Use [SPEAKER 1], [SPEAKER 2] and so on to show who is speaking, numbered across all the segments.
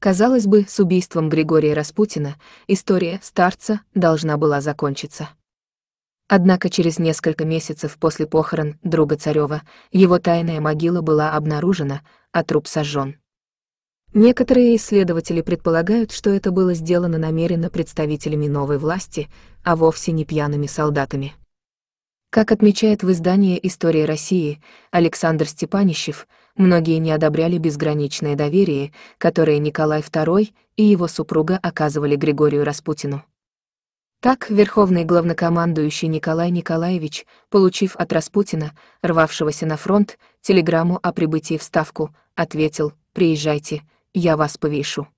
[SPEAKER 1] Казалось бы, с убийством Григория Распутина история старца должна была закончиться. Однако через несколько месяцев после похорон друга Царева его тайная могила была обнаружена, а труп сожжен. Некоторые исследователи предполагают, что это было сделано намеренно представителями новой власти, а вовсе не пьяными солдатами. Как отмечает в издании «История России» Александр Степанищев, многие не одобряли безграничное доверие, которое Николай II и его супруга оказывали Григорию Распутину. Так, верховный главнокомандующий Николай Николаевич, получив от Распутина, рвавшегося на фронт, телеграмму о прибытии в Ставку, ответил «Приезжайте, я вас повешу».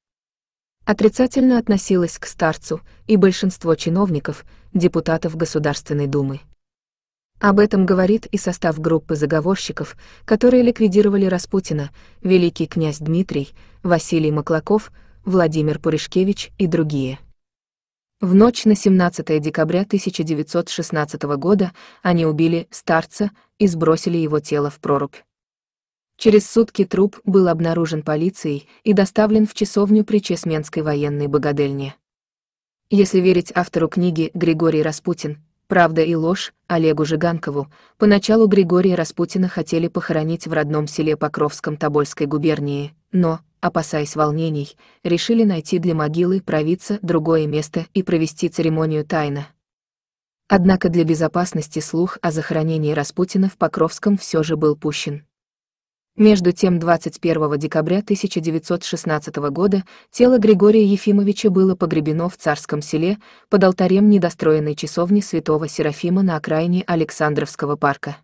[SPEAKER 1] Отрицательно относилась к старцу и большинство чиновников, депутатов Государственной Думы. Об этом говорит и состав группы заговорщиков, которые ликвидировали Распутина, великий князь Дмитрий, Василий Маклаков, Владимир Пуришкевич и другие. В ночь на 17 декабря 1916 года они убили старца и сбросили его тело в прорубь. Через сутки труп был обнаружен полицией и доставлен в часовню при Чесменской военной богадельне. Если верить автору книги Григорий Распутин, «Правда и ложь» Олегу Жиганкову, поначалу Григория Распутина хотели похоронить в родном селе Покровском Тобольской губернии, но, опасаясь волнений, решили найти для могилы провидца другое место и провести церемонию тайно. Однако для безопасности слух о захоронении Распутина в Покровском все же был пущен. Между тем 21 декабря 1916 года тело Григория Ефимовича было погребено в Царском селе под алтарем недостроенной часовни святого Серафима на окраине Александровского парка.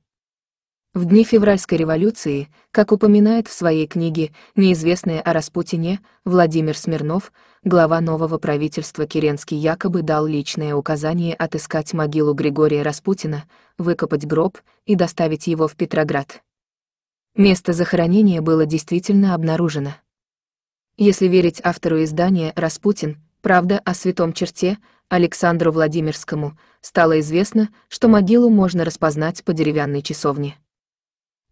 [SPEAKER 1] В дни февральской революции, как упоминает в своей книге «Неизвестное о Распутине» Владимир Смирнов, глава нового правительства Керенский якобы дал личное указание отыскать могилу Григория Распутина, выкопать гроб и доставить его в Петроград. Место захоронения было действительно обнаружено. Если верить автору издания «Распутин», правда о святом черте, Александру Владимирскому, стало известно, что могилу можно распознать по деревянной часовне.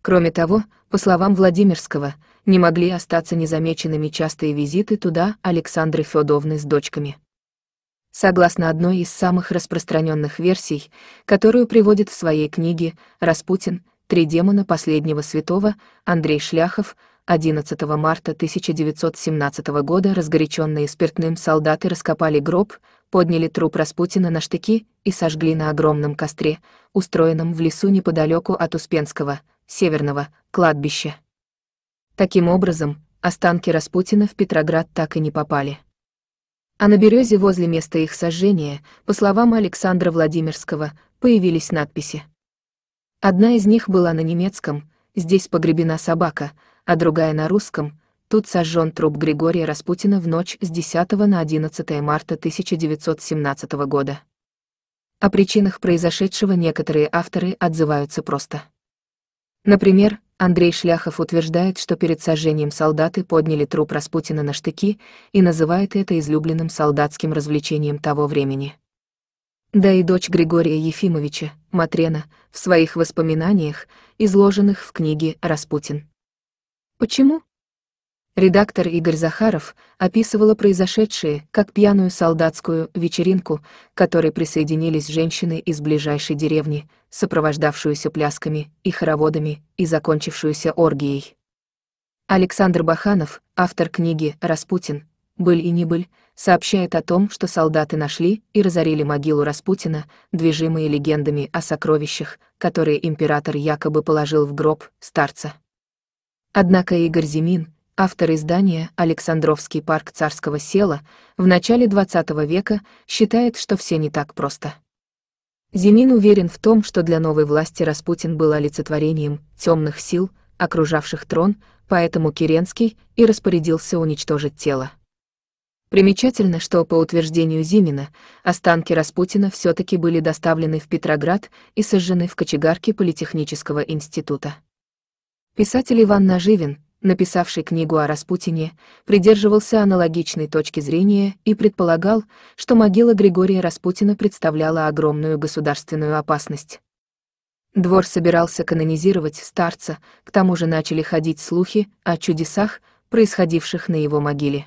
[SPEAKER 1] Кроме того, по словам Владимирского, не могли остаться незамеченными частые визиты туда Александры Федовны с дочками. Согласно одной из самых распространенных версий, которую приводит в своей книге «Распутин», Три демона последнего святого, Андрей Шляхов, 11 марта 1917 года разгоряченные спиртным солдаты раскопали гроб, подняли труп Распутина на штыки и сожгли на огромном костре, устроенном в лесу неподалеку от Успенского, северного, кладбища. Таким образом, останки Распутина в Петроград так и не попали. А на березе возле места их сожжения, по словам Александра Владимирского, появились надписи – Одна из них была на немецком, здесь погребена собака, а другая на русском, тут сожжен труп Григория Распутина в ночь с 10 на 11 марта 1917 года. О причинах произошедшего некоторые авторы отзываются просто. Например, Андрей Шляхов утверждает, что перед сожжением солдаты подняли труп Распутина на штыки и называет это излюбленным солдатским развлечением того времени. Да и дочь Григория Ефимовича, Матрена, в своих воспоминаниях, изложенных в книге «Распутин». Почему? Редактор Игорь Захаров описывала произошедшее как пьяную солдатскую вечеринку, к которой присоединились женщины из ближайшей деревни, сопровождавшуюся плясками и хороводами и закончившуюся оргией. Александр Баханов, автор книги «Распутин», быль и небыль, сообщает о том, что солдаты нашли и разорили могилу Распутина, движимые легендами о сокровищах, которые император якобы положил в гроб старца. Однако Игорь Зимин, автор издания «Александровский парк царского села», в начале XX века считает, что все не так просто. Зимин уверен в том, что для новой власти Распутин был олицетворением темных сил, окружавших трон, поэтому Керенский и распорядился уничтожить тело. Примечательно, что, по утверждению Зимина, останки Распутина все таки были доставлены в Петроград и сожжены в кочегарке Политехнического института. Писатель Иван Наживин, написавший книгу о Распутине, придерживался аналогичной точки зрения и предполагал, что могила Григория Распутина представляла огромную государственную опасность. Двор собирался канонизировать старца, к тому же начали ходить слухи о чудесах, происходивших на его могиле.